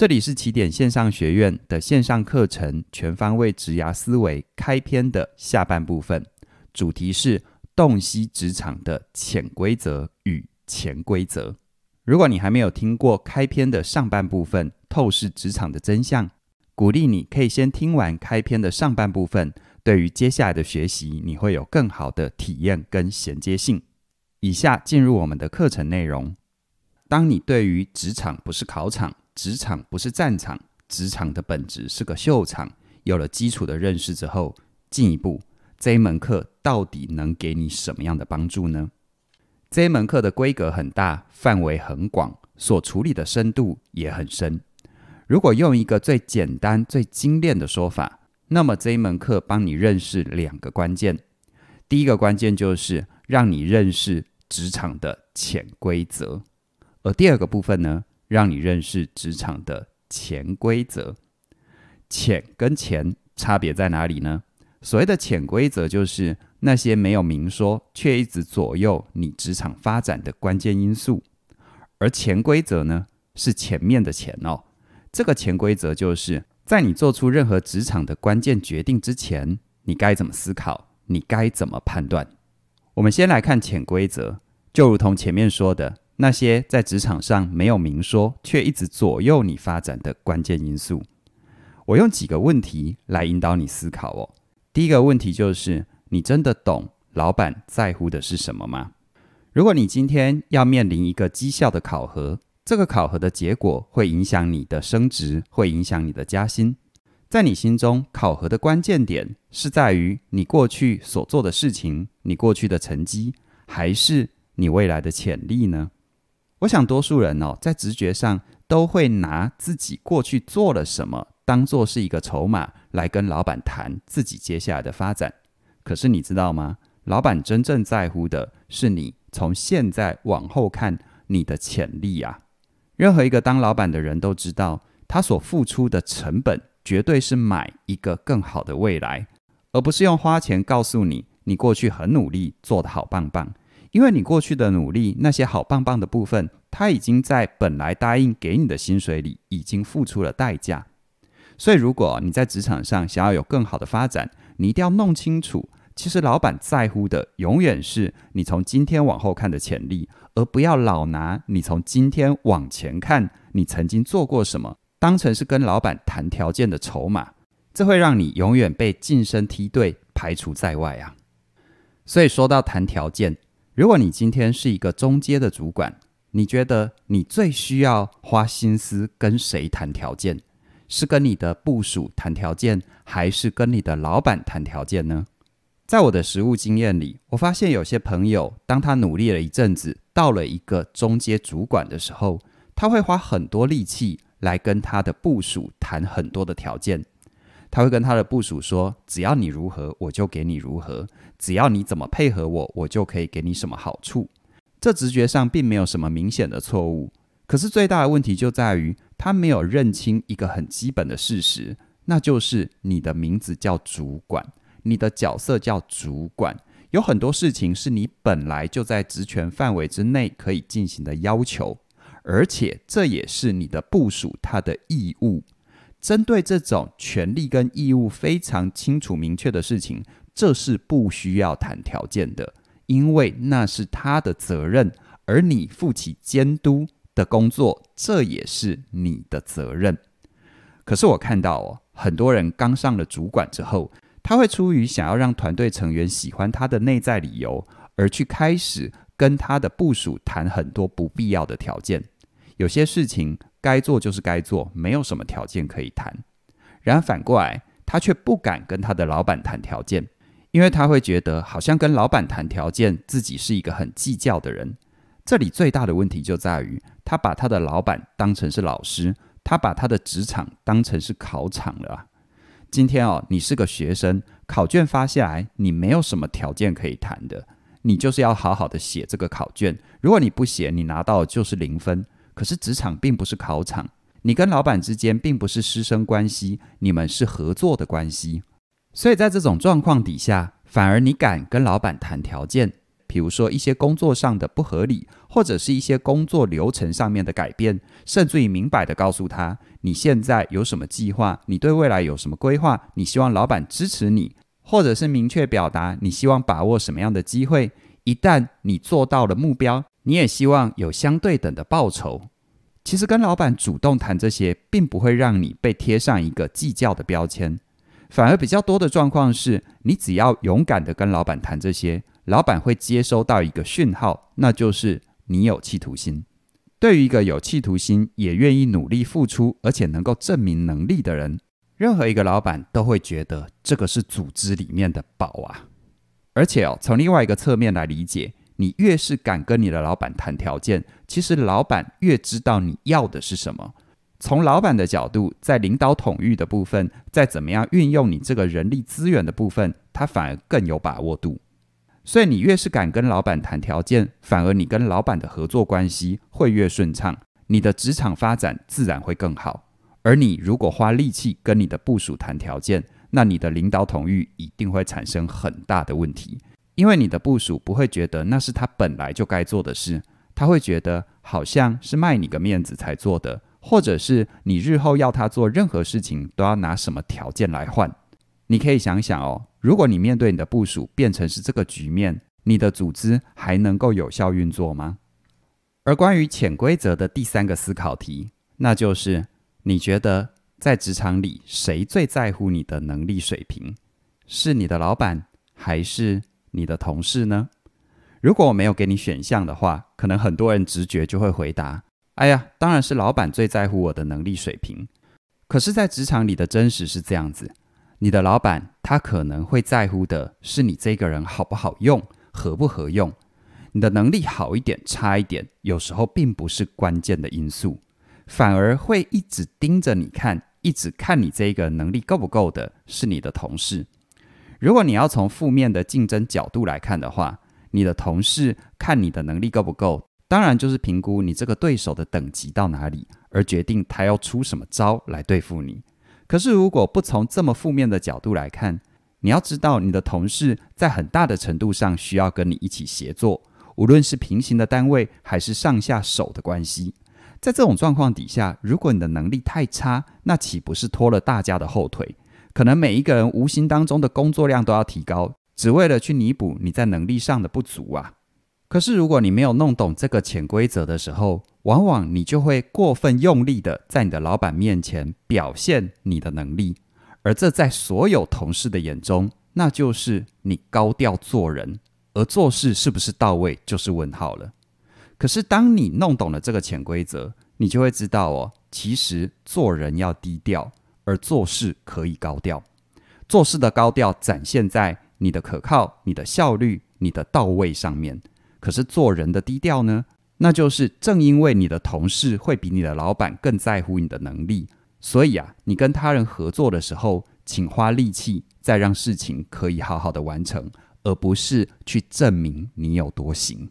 这里是起点线上学院的线上课程《全方位职涯思维》开篇的下半部分，主题是洞悉职场的潜规则与潜规则。如果你还没有听过开篇的上半部分，透视职场的真相，鼓励你可以先听完开篇的上半部分，对于接下来的学习你会有更好的体验跟衔接性。以下进入我们的课程内容。当你对于职场不是考场。职场不是战场，职场的本质是个秀场。有了基础的认识之后，进一步，这一门课到底能给你什么样的帮助呢？这一门课的规格很大，范围很广，所处理的深度也很深。如果用一个最简单、最精炼的说法，那么这一门课帮你认识两个关键。第一个关键就是让你认识职场的潜规则，而第二个部分呢？让你认识职场的潜规则，潜跟钱差别在哪里呢？所谓的潜规则，就是那些没有明说却一直左右你职场发展的关键因素。而潜规则呢，是前面的潜哦。这个潜规则就是在你做出任何职场的关键决定之前，你该怎么思考，你该怎么判断。我们先来看潜规则，就如同前面说的。那些在职场上没有明说却一直左右你发展的关键因素，我用几个问题来引导你思考哦。第一个问题就是：你真的懂老板在乎的是什么吗？如果你今天要面临一个绩效的考核，这个考核的结果会影响你的升职，会影响你的加薪。在你心中，考核的关键点是在于你过去所做的事情，你过去的成绩，还是你未来的潜力呢？我想，多数人哦，在直觉上都会拿自己过去做了什么，当做是一个筹码来跟老板谈自己接下来的发展。可是你知道吗？老板真正在乎的是你从现在往后看你的潜力啊！任何一个当老板的人都知道，他所付出的成本绝对是买一个更好的未来，而不是用花钱告诉你你过去很努力，做得好棒棒。因为你过去的努力，那些好棒棒的部分，他已经在本来答应给你的薪水里已经付出了代价。所以，如果你在职场上想要有更好的发展，你一定要弄清楚，其实老板在乎的永远是你从今天往后看的潜力，而不要老拿你从今天往前看你曾经做过什么当成是跟老板谈条件的筹码，这会让你永远被晋升梯队排除在外啊。所以，说到谈条件。如果你今天是一个中阶的主管，你觉得你最需要花心思跟谁谈条件？是跟你的部属谈条件，还是跟你的老板谈条件呢？在我的实务经验里，我发现有些朋友，当他努力了一阵子，到了一个中阶主管的时候，他会花很多力气来跟他的部属谈很多的条件。他会跟他的部署说：“只要你如何，我就给你如何；只要你怎么配合我，我就可以给你什么好处。”这直觉上并没有什么明显的错误。可是最大的问题就在于，他没有认清一个很基本的事实，那就是你的名字叫主管，你的角色叫主管，有很多事情是你本来就在职权范围之内可以进行的要求，而且这也是你的部署他的义务。针对这种权利跟义务非常清楚明确的事情，这是不需要谈条件的，因为那是他的责任，而你负起监督的工作，这也是你的责任。可是我看到哦，很多人刚上了主管之后，他会出于想要让团队成员喜欢他的内在理由，而去开始跟他的部属谈很多不必要的条件。有些事情该做就是该做，没有什么条件可以谈。然而反过来，他却不敢跟他的老板谈条件，因为他会觉得好像跟老板谈条件，自己是一个很计较的人。这里最大的问题就在于，他把他的老板当成是老师，他把他的职场当成是考场了今天哦，你是个学生，考卷发下来，你没有什么条件可以谈的，你就是要好好的写这个考卷。如果你不写，你拿到就是零分。可是职场并不是考场，你跟老板之间并不是师生关系，你们是合作的关系。所以在这种状况底下，反而你敢跟老板谈条件，比如说一些工作上的不合理，或者是一些工作流程上面的改变，甚至于明摆的告诉他，你现在有什么计划，你对未来有什么规划，你希望老板支持你，或者是明确表达你希望把握什么样的机会。一旦你做到了目标，你也希望有相对等的报酬。其实跟老板主动谈这些，并不会让你被贴上一个计较的标签，反而比较多的状况是你只要勇敢的跟老板谈这些，老板会接收到一个讯号，那就是你有企图心。对于一个有企图心、也愿意努力付出，而且能够证明能力的人，任何一个老板都会觉得这个是组织里面的宝啊。而且哦，从另外一个侧面来理解。你越是敢跟你的老板谈条件，其实老板越知道你要的是什么。从老板的角度，在领导统御的部分，在怎么样运用你这个人力资源的部分，他反而更有把握度。所以你越是敢跟老板谈条件，反而你跟老板的合作关系会越顺畅，你的职场发展自然会更好。而你如果花力气跟你的部署谈条件，那你的领导统御一定会产生很大的问题。因为你的部署不会觉得那是他本来就该做的事，他会觉得好像是卖你个面子才做的，或者是你日后要他做任何事情都要拿什么条件来换。你可以想想哦，如果你面对你的部署变成是这个局面，你的组织还能够有效运作吗？而关于潜规则的第三个思考题，那就是你觉得在职场里谁最在乎你的能力水平？是你的老板还是？你的同事呢？如果我没有给你选项的话，可能很多人直觉就会回答：“哎呀，当然是老板最在乎我的能力水平。”可是，在职场里的真实是这样子：你的老板他可能会在乎的是你这个人好不好用，合不合用。你的能力好一点、差一点，有时候并不是关键的因素，反而会一直盯着你看，一直看你这个能力够不够的，是你的同事。如果你要从负面的竞争角度来看的话，你的同事看你的能力够不够，当然就是评估你这个对手的等级到哪里，而决定他要出什么招来对付你。可是如果不从这么负面的角度来看，你要知道你的同事在很大的程度上需要跟你一起协作，无论是平行的单位还是上下手的关系，在这种状况底下，如果你的能力太差，那岂不是拖了大家的后腿？可能每一个人无形当中的工作量都要提高，只为了去弥补你在能力上的不足啊。可是如果你没有弄懂这个潜规则的时候，往往你就会过分用力的在你的老板面前表现你的能力，而这在所有同事的眼中，那就是你高调做人，而做事是不是到位就是问号了。可是当你弄懂了这个潜规则，你就会知道哦，其实做人要低调。而做事可以高调，做事的高调展现在你的可靠、你的效率、你的到位上面。可是做人的低调呢？那就是正因为你的同事会比你的老板更在乎你的能力，所以啊，你跟他人合作的时候，请花力气再让事情可以好好的完成，而不是去证明你有多行。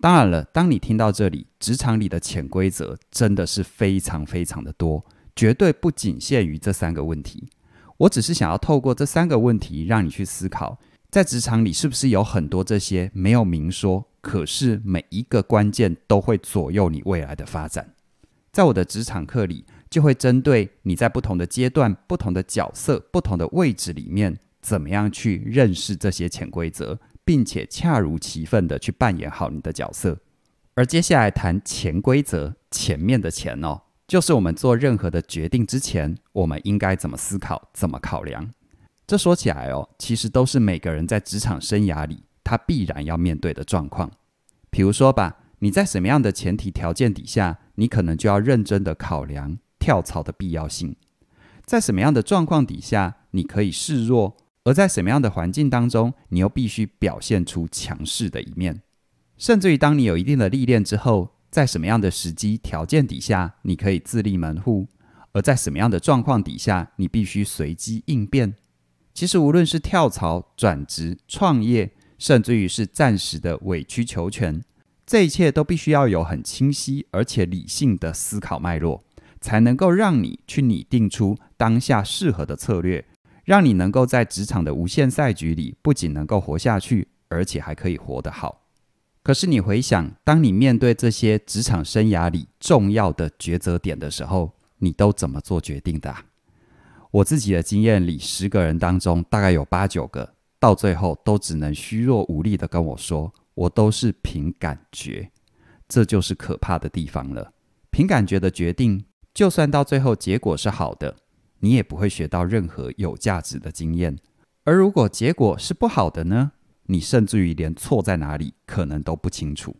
当然了，当你听到这里，职场里的潜规则真的是非常非常的多。绝对不仅限于这三个问题，我只是想要透过这三个问题，让你去思考，在职场里是不是有很多这些没有明说，可是每一个关键都会左右你未来的发展。在我的职场课里，就会针对你在不同的阶段、不同的角色、不同的位置里面，怎么样去认识这些潜规则，并且恰如其分的去扮演好你的角色。而接下来谈潜规则前面的钱哦。就是我们做任何的决定之前，我们应该怎么思考、怎么考量？这说起来哦，其实都是每个人在职场生涯里他必然要面对的状况。比如说吧，你在什么样的前提条件底下，你可能就要认真的考量跳槽的必要性；在什么样的状况底下，你可以示弱；而在什么样的环境当中，你又必须表现出强势的一面。甚至于，当你有一定的历练之后，在什么样的时机条件底下，你可以自立门户；而在什么样的状况底下，你必须随机应变。其实，无论是跳槽、转职、创业，甚至于是暂时的委曲求全，这一切都必须要有很清晰而且理性的思考脉络，才能够让你去拟定出当下适合的策略，让你能够在职场的无限赛局里，不仅能够活下去，而且还可以活得好。可是你回想，当你面对这些职场生涯里重要的抉择点的时候，你都怎么做决定的？我自己的经验里，十个人当中大概有八九个，到最后都只能虚弱无力的跟我说：“我都是凭感觉。”这就是可怕的地方了。凭感觉的决定，就算到最后结果是好的，你也不会学到任何有价值的经验。而如果结果是不好的呢？你甚至于连错在哪里可能都不清楚，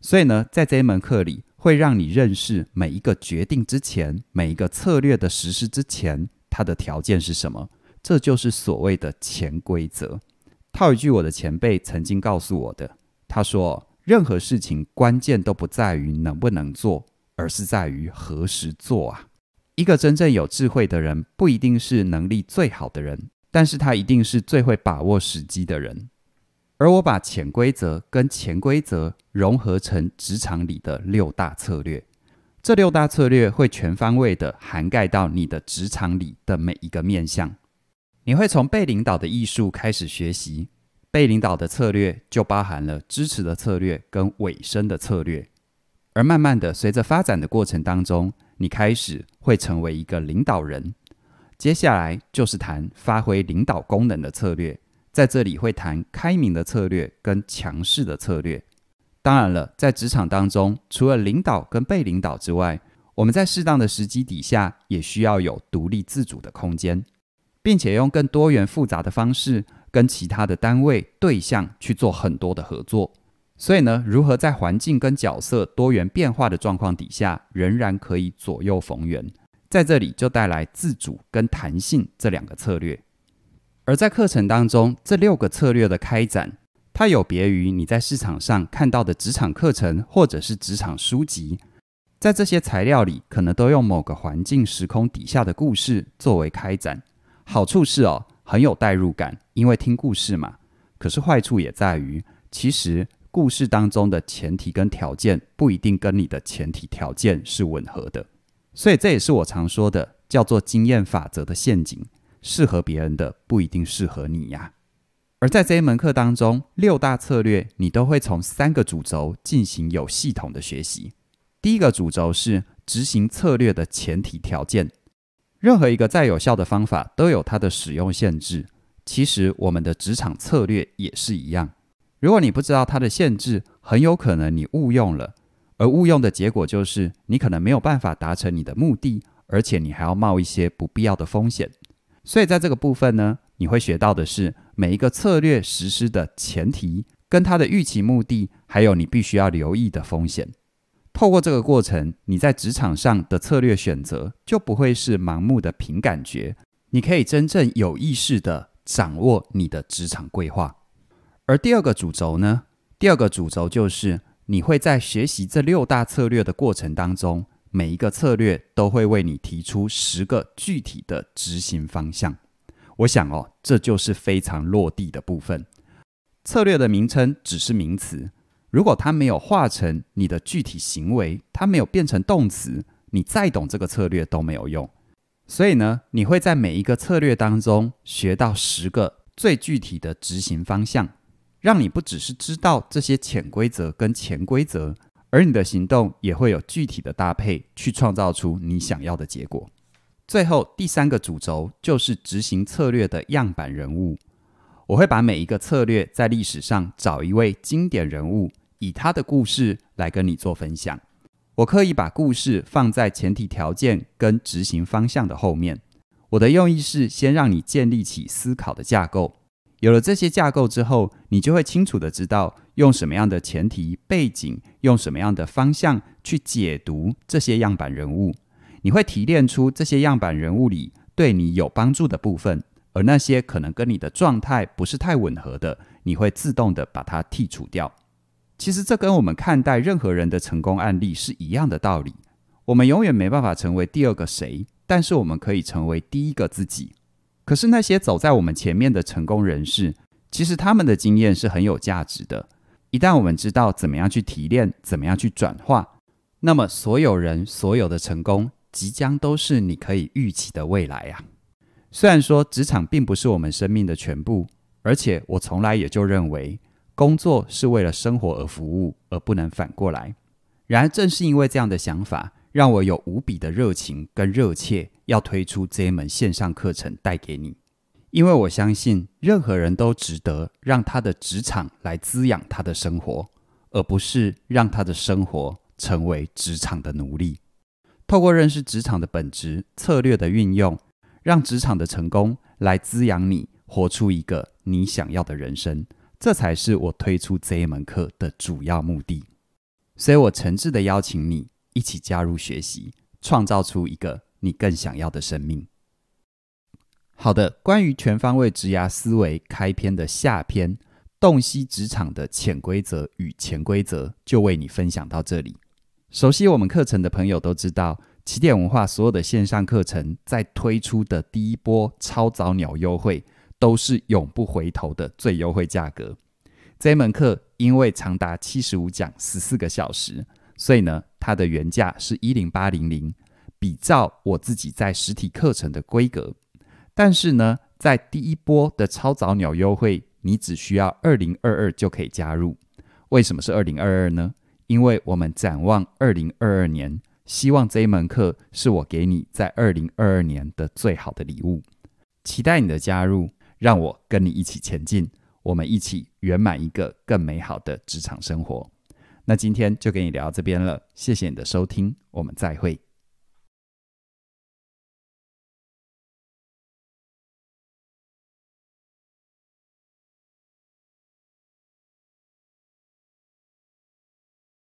所以呢，在这一门课里，会让你认识每一个决定之前，每一个策略的实施之前，它的条件是什么？这就是所谓的潜规则。套一句我的前辈曾经告诉我的，他说：“任何事情关键都不在于能不能做，而是在于何时做啊。”一个真正有智慧的人，不一定是能力最好的人，但是他一定是最会把握时机的人。而我把潜规则跟潜规则融合成职场里的六大策略，这六大策略会全方位的涵盖到你的职场里的每一个面向。你会从被领导的艺术开始学习，被领导的策略就包含了支持的策略跟尾声的策略。而慢慢的随着发展的过程当中，你开始会成为一个领导人。接下来就是谈发挥领导功能的策略。在这里会谈开明的策略跟强势的策略。当然了，在职场当中，除了领导跟被领导之外，我们在适当的时机底下，也需要有独立自主的空间，并且用更多元复杂的方式，跟其他的单位对象去做很多的合作。所以呢，如何在环境跟角色多元变化的状况底下，仍然可以左右逢源，在这里就带来自主跟弹性这两个策略。而在课程当中，这六个策略的开展，它有别于你在市场上看到的职场课程或者是职场书籍，在这些材料里，可能都用某个环境时空底下的故事作为开展。好处是哦，很有代入感，因为听故事嘛。可是坏处也在于，其实故事当中的前提跟条件不一定跟你的前提条件是吻合的，所以这也是我常说的叫做经验法则的陷阱。适合别人的不一定适合你呀。而在这一门课当中，六大策略你都会从三个主轴进行有系统的学习。第一个主轴是执行策略的前提条件。任何一个再有效的方法都有它的使用限制。其实我们的职场策略也是一样。如果你不知道它的限制，很有可能你误用了，而误用的结果就是你可能没有办法达成你的目的，而且你还要冒一些不必要的风险。所以，在这个部分呢，你会学到的是每一个策略实施的前提、跟它的预期目的，还有你必须要留意的风险。透过这个过程，你在职场上的策略选择就不会是盲目的凭感觉，你可以真正有意识的掌握你的职场规划。而第二个主轴呢，第二个主轴就是你会在学习这六大策略的过程当中。每一个策略都会为你提出十个具体的执行方向。我想哦，这就是非常落地的部分。策略的名称只是名词，如果它没有化成你的具体行为，它没有变成动词，你再懂这个策略都没有用。所以呢，你会在每一个策略当中学到十个最具体的执行方向，让你不只是知道这些潜规则跟潜规则。而你的行动也会有具体的搭配，去创造出你想要的结果。最后第三个主轴就是执行策略的样板人物，我会把每一个策略在历史上找一位经典人物，以他的故事来跟你做分享。我刻意把故事放在前提条件跟执行方向的后面，我的用意是先让你建立起思考的架构。有了这些架构之后，你就会清楚的知道用什么样的前提背景，用什么样的方向去解读这些样板人物。你会提炼出这些样板人物里对你有帮助的部分，而那些可能跟你的状态不是太吻合的，你会自动的把它剔除掉。其实这跟我们看待任何人的成功案例是一样的道理。我们永远没办法成为第二个谁，但是我们可以成为第一个自己。可是那些走在我们前面的成功人士，其实他们的经验是很有价值的。一旦我们知道怎么样去提炼，怎么样去转化，那么所有人所有的成功，即将都是你可以预期的未来呀。虽然说职场并不是我们生命的全部，而且我从来也就认为工作是为了生活而服务，而不能反过来。然而正是因为这样的想法，让我有无比的热情跟热切。要推出这一门线上课程带给你，因为我相信任何人都值得让他的职场来滋养他的生活，而不是让他的生活成为职场的奴隶。透过认识职场的本质、策略的运用，让职场的成功来滋养你，活出一个你想要的人生，这才是我推出这一门课的主要目的。所以我诚挚的邀请你一起加入学习，创造出一个。你更想要的生命。好的，关于全方位职涯思维开篇的下篇，洞悉职场的潜规则与潜规则，就为你分享到这里。熟悉我们课程的朋友都知道，起点文化所有的线上课程在推出的第一波超早鸟优惠，都是永不回头的最优惠价格。这门课因为长达七十五讲，十四个小时，所以呢，它的原价是一零八零零。比照我自己在实体课程的规格，但是呢，在第一波的超早鸟优惠，你只需要二零二二就可以加入。为什么是二零二二呢？因为我们展望二零二二年，希望这一门课是我给你在二零二二年的最好的礼物。期待你的加入，让我跟你一起前进，我们一起圆满一个更美好的职场生活。那今天就跟你聊到这边了，谢谢你的收听，我们再会。